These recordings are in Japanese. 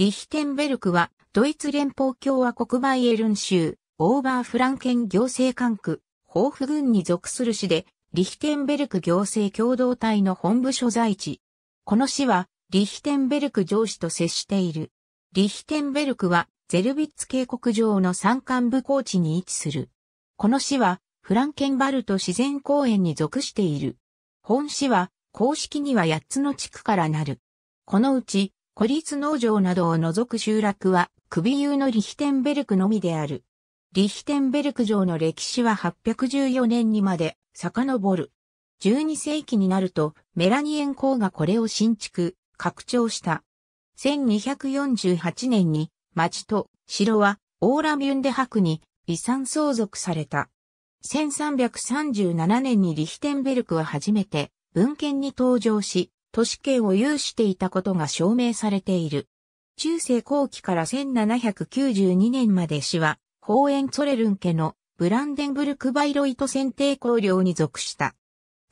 リヒテンベルクは、ドイツ連邦共和国バイエルン州、オーバーフランケン行政管区、ホーフ郡に属する市で、リヒテンベルク行政共同体の本部所在地。この市は、リヒテンベルク上市と接している。リヒテンベルクは、ゼルビッツ渓谷上の山間部高地に位置する。この市は、フランケンバルト自然公園に属している。本市は、公式には8つの地区からなる。このうち、孤立農場などを除く集落は、首湯のリヒテンベルクのみである。リヒテンベルク城の歴史は814年にまで遡る。12世紀になると、メラニエン公がこれを新築、拡張した。1248年に、町と城はオーラミュンデ博に遺産相続された。1337年にリヒテンベルクは初めて文献に登場し、都市圏を有していたことが証明されている。中世後期から1792年まで氏は、ホーエンツォレルン家のブランデンブルク・バイロイト選定公領に属した。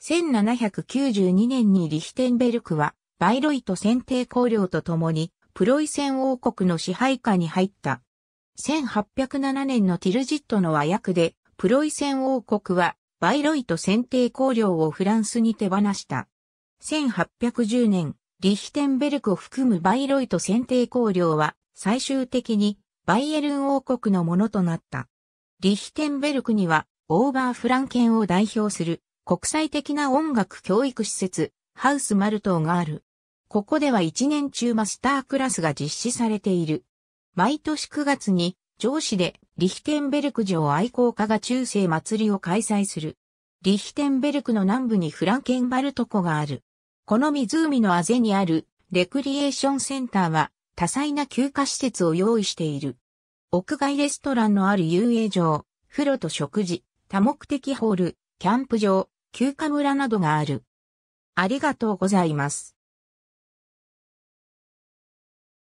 1792年にリヒテンベルクは、バイロイト選定公領と共に、プロイセン王国の支配下に入った。1807年のティルジットの和訳で、プロイセン王国は、バイロイト選定公領をフランスに手放した。1810年、リヒテンベルクを含むバイロイト選定公領は最終的にバイエルン王国のものとなった。リヒテンベルクにはオーバーフランケンを代表する国際的な音楽教育施設ハウスマルトーがある。ここでは1年中マスタークラスが実施されている。毎年9月に上司でリヒテンベルク城愛好家が中世祭りを開催する。リヒテンベルクの南部にフランケンバルト湖がある。この湖のあぜにあるレクリエーションセンターは多彩な休暇施設を用意している。屋外レストランのある遊泳場、風呂と食事、多目的ホール、キャンプ場、休暇村などがある。ありがとうございます。